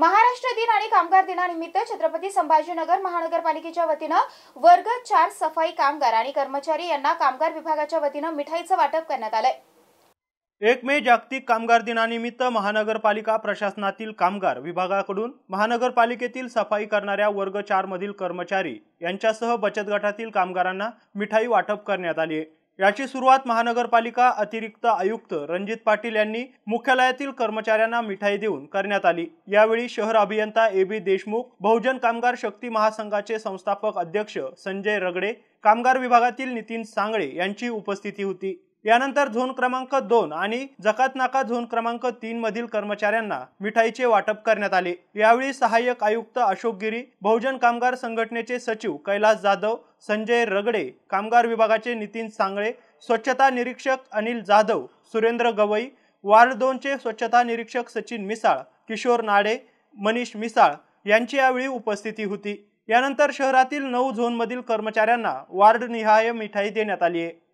महाराष्ट्र दिन आणि कामगार दिनानिमित्त छत्रपती संभाजीनगर महानगरपालिकेच्या वतीनं वर्ग चार सफाई कामगार आणि कर्मचारी यांना कामगार विभागाच्या वतीनं मिठाईचं वाटप करण्यात आलंय एक मे जागतिक कामगार दिनानिमित्त महानगरपालिका प्रशासनातील कामगार विभागाकडून महानगरपालिकेतील सफाई करणाऱ्या वर्ग चार मधील कर्मचारी यांच्यासह बचत गटातील कामगारांना मिठाई वाटप करण्यात आली आहे याची सुरुवात महानगरपालिका अतिरिक्त आयुक्त रणजित पाटील यांनी मुख्यालयातील कर्मचाऱ्यांना मिठाई देऊन करण्यात आली यावेळी शहर अभियंता ए बी देशमुख बहुजन कामगार शक्ती महासंघाचे संस्थापक अध्यक्ष संजय रगडे कामगार विभागातील नितीन सांगळे यांची उपस्थिती होती यानंतर झोन क्रमांक दोन आणि जकात नाका झोन क्रमांक तीन मधील कर्मचाऱ्यांना मिठाईचे वाटप करण्यात आले यावेळी सहाय्यक आयुक्त अशोक गिरी बहुजन कामगार संघटनेचे सचिव कैलास जाधव संजय रगडे कामगार विभागाचे नितीन सांगळे स्वच्छता निरीक्षक अनिल जाधव सुरेंद्र गवई वार्ड दोनचे स्वच्छता निरीक्षक सचिन मिसाळ किशोर नाडे मनीष मिसाळ यांची यावेळी उपस्थिती होती यानंतर शहरातील नऊ झोनमधील कर्मचाऱ्यांना वार्डनिहाय मिठाई देण्यात आली आहे